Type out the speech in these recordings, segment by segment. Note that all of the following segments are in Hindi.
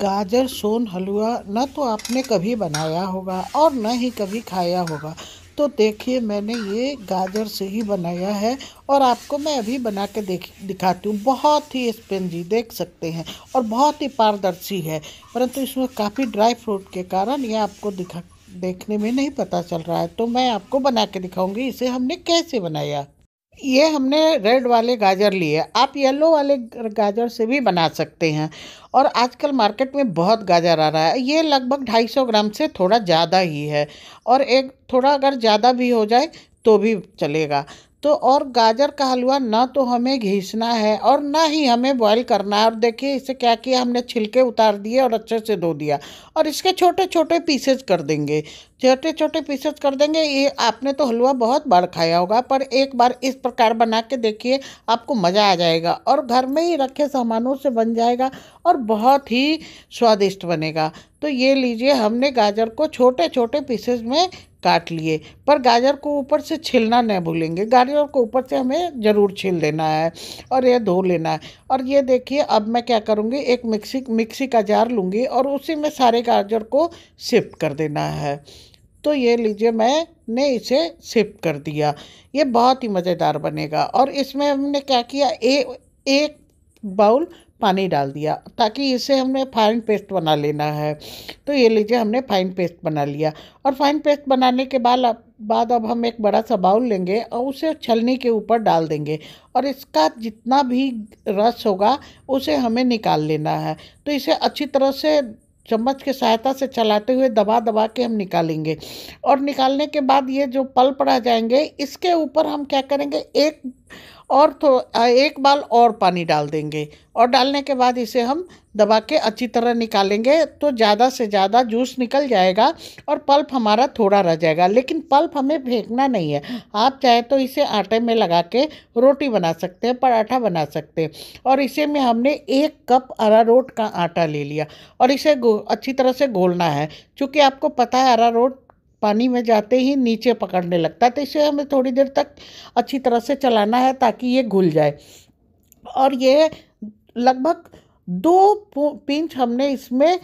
गाजर सोन हलवा न तो आपने कभी बनाया होगा और ना ही कभी खाया होगा तो देखिए मैंने ये गाजर से ही बनाया है और आपको मैं अभी बना के देख दिखाती हूँ बहुत ही स्पेंजी देख सकते हैं और बहुत ही पारदर्शी है परंतु इसमें काफ़ी ड्राई फ्रूट के कारण ये आपको दिखा देखने में नहीं पता चल रहा है तो मैं आपको बना के दिखाऊंगी इसे हमने कैसे बनाया ये हमने रेड वाले गाजर लिए आप येलो वाले गाजर से भी बना सकते हैं और आजकल मार्केट में बहुत गाजर आ रहा है ये लगभग 250 ग्राम से थोड़ा ज़्यादा ही है और एक थोड़ा अगर ज़्यादा भी हो जाए तो भी चलेगा तो और गाजर का हलवा ना तो हमें घिसना है और ना ही हमें बॉईल करना है और देखिए इसे क्या किया हमने छिलके उतार दिए और अच्छे से धो दिया और इसके छोटे छोटे पीसेज कर देंगे छोटे छोटे पीसेज कर देंगे ये आपने तो हलवा बहुत बार खाया होगा पर एक बार इस प्रकार बना के देखिए आपको मज़ा आ जाएगा और घर में ही रखे सामानों से बन जाएगा और बहुत ही स्वादिष्ट बनेगा तो ये लीजिए हमने गाजर को छोटे छोटे पीसेज में काट लिए पर गाजर को ऊपर से छिलना नहीं भूलेंगे गाजर को ऊपर से हमें ज़रूर छील देना है और यह धो लेना है और ये देखिए अब मैं क्या करूँगी एक मिक्सी मिक्सी का जार लूँगी और उसी में सारे गाजर को सिफ्ट कर देना है तो ये लीजिए मैंने इसे सिफ्ट कर दिया ये बहुत ही मज़ेदार बनेगा और इसमें हमने क्या किया ए, एक बाउल पानी डाल दिया ताकि इसे हमने फाइन पेस्ट बना लेना है तो ये लीजिए हमने फाइन पेस्ट बना लिया और फाइन पेस्ट बनाने के बाद अब बाद अब हम एक बड़ा सा बाउल लेंगे और उसे छलनी के ऊपर डाल देंगे और इसका जितना भी रस होगा उसे हमें निकाल लेना है तो इसे अच्छी तरह से चम्मच के सहायता से चलाते हुए दबा दबा के हम निकालेंगे और निकालने के बाद ये जो पल पड़ा जाएंगे इसके ऊपर हम क्या करेंगे एक और तो एक बाल और पानी डाल देंगे और डालने के बाद इसे हम दबा के अच्छी तरह निकालेंगे तो ज़्यादा से ज़्यादा जूस निकल जाएगा और पल्प हमारा थोड़ा रह जाएगा लेकिन पल्प हमें फेंकना नहीं है आप चाहे तो इसे आटे में लगा के रोटी बना सकते हैं पराठा बना सकते हैं और इसे में हमने एक कप अरारोट का आटा ले लिया और इसे अच्छी तरह से घोलना है चूँकि आपको पता है अरारोट पानी में जाते ही नीचे पकड़ने लगता है तो इसे हमें थोड़ी देर तक अच्छी तरह से चलाना है ताकि ये घुल जाए और ये लगभग दो पिंच हमने इसमें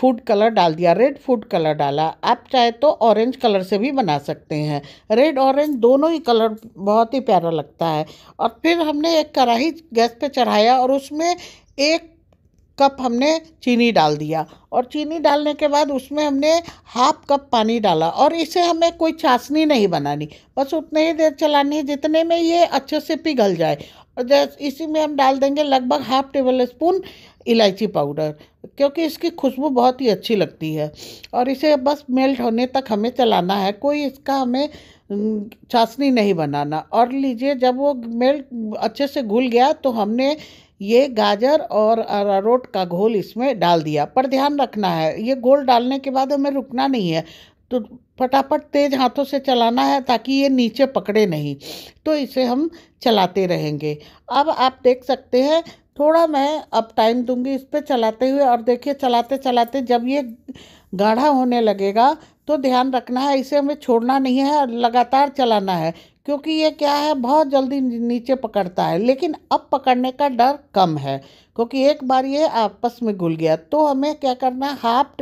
फूड कलर डाल दिया रेड फूड कलर डाला आप चाहे तो ऑरेंज कलर से भी बना सकते हैं रेड ऑरेंज दोनों ही कलर बहुत ही प्यारा लगता है और फिर हमने एक कढ़ाही गैस पे चढ़ाया और उसमें एक कप हमने चीनी डाल दिया और चीनी डालने के बाद उसमें हमने हाफ कप पानी डाला और इसे हमें कोई चाशनी नहीं बनानी बस उतने ही देर चलानी है जितने में ये अच्छे से पिघल जाए और इसी में हम डाल देंगे लगभग हाफ टेबल स्पून इलायची पाउडर क्योंकि इसकी खुशबू बहुत ही अच्छी लगती है और इसे बस मेल्ट होने तक हमें चलाना है कोई इसका हमें चाशनी नहीं बनाना और लीजिए जब वो मेल्ट अच्छे से घुल गया तो हमने ये गाजर और अरारोट का घोल इसमें डाल दिया पर ध्यान रखना है ये घोल डालने के बाद हमें रुकना नहीं है तो फटाफट तेज हाथों से चलाना है ताकि ये नीचे पकड़े नहीं तो इसे हम चलाते रहेंगे अब आप देख सकते हैं थोड़ा मैं अब टाइम दूंगी इस पर चलाते हुए और देखिए चलाते चलाते जब ये गाढ़ा होने लगेगा तो ध्यान रखना है इसे हमें छोड़ना नहीं है लगातार चलाना है क्योंकि ये क्या है बहुत जल्दी नीचे पकड़ता है लेकिन अब पकड़ने का डर कम है क्योंकि एक बार ये आपस में घुल गया तो हमें क्या करना है हाफ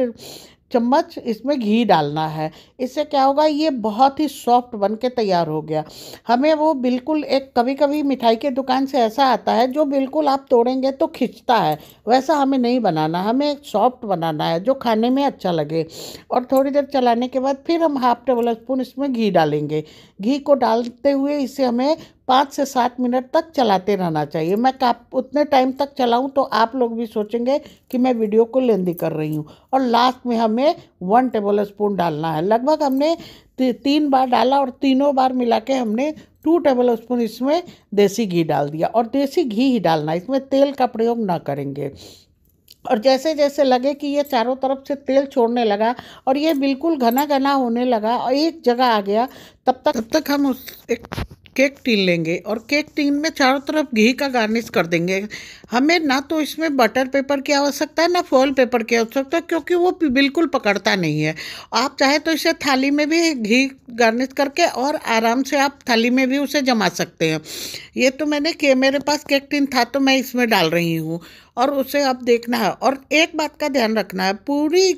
चम्मच इसमें घी डालना है इससे क्या होगा ये बहुत ही सॉफ्ट बन के तैयार हो गया हमें वो बिल्कुल एक कभी कभी मिठाई के दुकान से ऐसा आता है जो बिल्कुल आप तोड़ेंगे तो खिंचता है वैसा हमें नहीं बनाना हमें सॉफ्ट बनाना है जो खाने में अच्छा लगे और थोड़ी देर चलाने के बाद फिर हम हाफ टेबल स्पून इसमें घी डालेंगे घी को डालते हुए इसे हमें पाँच से सात मिनट तक चलाते रहना चाहिए मैं का उतने टाइम तक चलाऊं तो आप लोग भी सोचेंगे कि मैं वीडियो को लेंदी कर रही हूं और लास्ट में हमें वन टेबल स्पून डालना है लगभग हमने ती, तीन बार डाला और तीनों बार मिला के हमने टू टेबल स्पून इसमें देसी घी डाल दिया और देसी घी ही डालना इसमें तेल का प्रयोग ना करेंगे और जैसे जैसे लगे कि ये चारों तरफ से तेल छोड़ने लगा और ये बिल्कुल घना घना होने लगा और एक जगह आ गया तब तक तब तक हम उस एक केक टीन लेंगे और केक टीन में चारों तरफ घी का गार्निश कर देंगे हमें ना तो इसमें बटर पेपर की आवश्यकता है ना फॉल पेपर की आवश्यकता क्योंकि वो बिल्कुल पकड़ता नहीं है आप चाहे तो इसे थाली में भी घी गार्निश करके और आराम से आप थाली में भी उसे जमा सकते हैं ये तो मैंने के मेरे पास केक टीन था तो मैं इसमें डाल रही हूँ और उसे आप देखना है और एक बात का ध्यान रखना है पूरी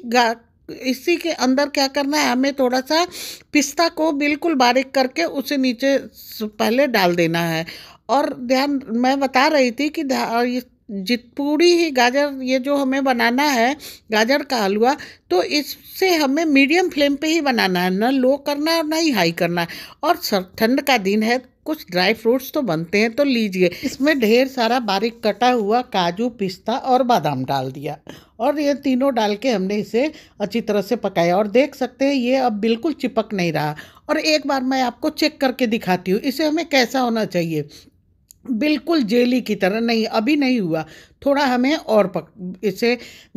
इसी के अंदर क्या करना है हमें थोड़ा सा पिस्ता को बिल्कुल बारीक करके उसे नीचे पहले डाल देना है और ध्यान मैं बता रही थी कि जित पूरी ही गाजर ये जो हमें बनाना है गाजर का हलवा तो इससे हमें मीडियम फ्लेम पे ही बनाना है ना लो करना है और ना ही हाई करना है और ठंड का दिन है कुछ ड्राई फ्रूट्स तो बनते हैं तो लीजिए इसमें ढेर सारा बारीक कटा हुआ काजू पिस्ता और बादाम डाल दिया और ये तीनों डाल के हमने इसे अच्छी तरह से पकाया और देख सकते हैं ये अब बिल्कुल चिपक नहीं रहा और एक बार मैं आपको चेक करके दिखाती हूँ इसे हमें कैसा होना चाहिए बिल्कुल जेली की तरह नहीं अभी नहीं हुआ थोड़ा हमें और पक इसे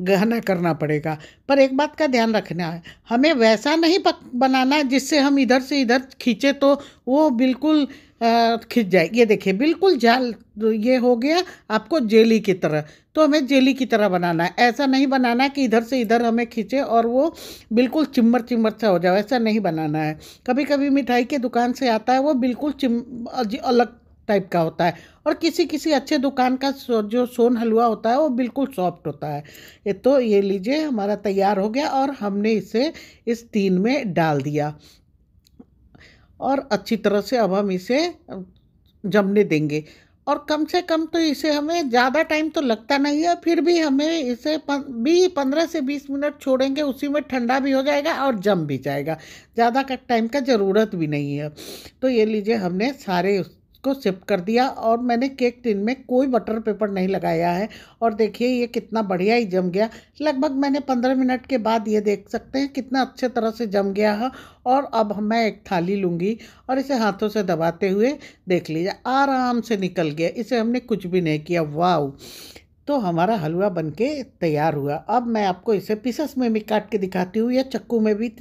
गहना करना पड़ेगा पर एक बात का ध्यान रखना है हमें वैसा नहीं पक बनाना जिससे हम इधर से इधर खींचे तो वो बिल्कुल खिंच जाए ये देखिए बिल्कुल जाल ये हो गया आपको जेली की तरह तो हमें जेली की तरह बनाना है ऐसा नहीं बनाना है कि इधर से इधर हमें खींचे और वो बिल्कुल चिमर चिमर सा हो जाए ऐसा नहीं बनाना है कभी कभी मिठाई के दुकान से आता है वो बिल्कुल चिम अलग टाइप का होता है और किसी किसी अच्छे दुकान का जो सोन हलवा होता है वो बिल्कुल सॉफ्ट होता है ये तो ये लीजिए हमारा तैयार हो गया और हमने इसे इस तीन में डाल दिया और अच्छी तरह से अब हम इसे जमने देंगे और कम से कम तो इसे हमें ज़्यादा टाइम तो लगता नहीं है फिर भी हमें इसे भी पंद्रह से बीस मिनट छोड़ेंगे उसी में ठंडा भी हो जाएगा और जम भी जाएगा ज़्यादा का टाइम का ज़रूरत भी नहीं है तो ये लीजिए हमने सारे उस इसको सिप कर दिया और मैंने केक टिन में कोई बटर पेपर नहीं लगाया है और देखिए ये कितना बढ़िया ही जम गया लगभग मैंने पंद्रह मिनट के बाद ये देख सकते हैं कितना अच्छे तरह से जम गया है और अब मैं एक थाली लूँगी और इसे हाथों से दबाते हुए देख लीजिए आराम से निकल गया इसे हमने कुछ भी नहीं किया वाह तो हमारा हलवा बनके तैयार हुआ अब मैं आपको इसे पीसेस में भी काट के दिखाती हूँ या चक्कू में भी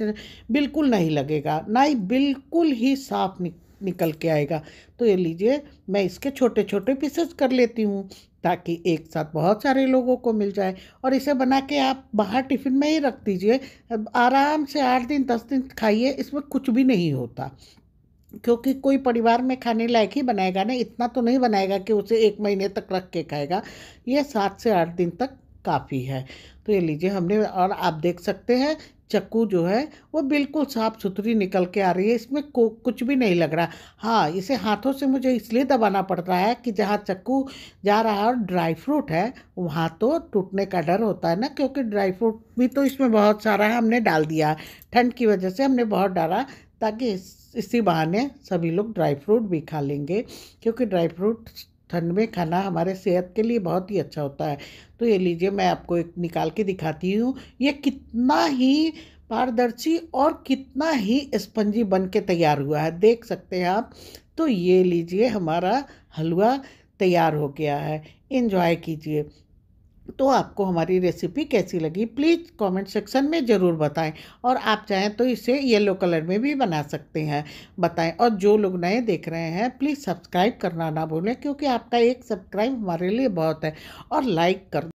बिल्कुल नहीं लगेगा ना ही बिल्कुल ही साफ निक निकल के आएगा तो ये लीजिए मैं इसके छोटे छोटे पीसेस कर लेती हूँ ताकि एक साथ बहुत सारे लोगों को मिल जाए और इसे बना के आप बाहर टिफ़िन में ही रख दीजिए आराम से आठ दिन दस दिन खाइए इसमें कुछ भी नहीं होता क्योंकि कोई परिवार में खाने लायक ही बनाएगा ना इतना तो नहीं बनाएगा कि उसे एक महीने तक रख के खाएगा ये सात से आठ दिन तक काफ़ी है तो ये लीजिए हमने और आप देख सकते हैं चक्कू जो है वो बिल्कुल साफ सुथरी निकल के आ रही है इसमें को कुछ भी नहीं लग रहा हाँ इसे हाथों से मुझे इसलिए दबाना पड़ रहा है कि जहाँ चक्कू जा रहा है और ड्राई फ्रूट है वहाँ तो टूटने का डर होता है ना क्योंकि ड्राई फ्रूट भी तो इसमें बहुत सारा है हमने डाल दिया ठंड की वजह से हमने बहुत डाला ताकि इस इसी बहाने सभी लोग ड्राई फ्रूट भी खा लेंगे क्योंकि ड्राई फ्रूट ठंड में खाना हमारे सेहत के लिए बहुत ही अच्छा होता है तो ये लीजिए मैं आपको एक निकाल के दिखाती हूँ ये कितना ही पारदर्शी और कितना ही स्पंजी बन के तैयार हुआ है देख सकते हैं आप तो ये लीजिए हमारा हलवा तैयार हो गया है इन्जॉय कीजिए तो आपको हमारी रेसिपी कैसी लगी प्लीज़ कमेंट सेक्शन में ज़रूर बताएं और आप चाहें तो इसे येलो कलर में भी बना सकते हैं बताएं और जो लोग नए देख रहे हैं प्लीज़ सब्सक्राइब करना ना भूलें क्योंकि आपका एक सब्सक्राइब हमारे लिए बहुत है और लाइक कर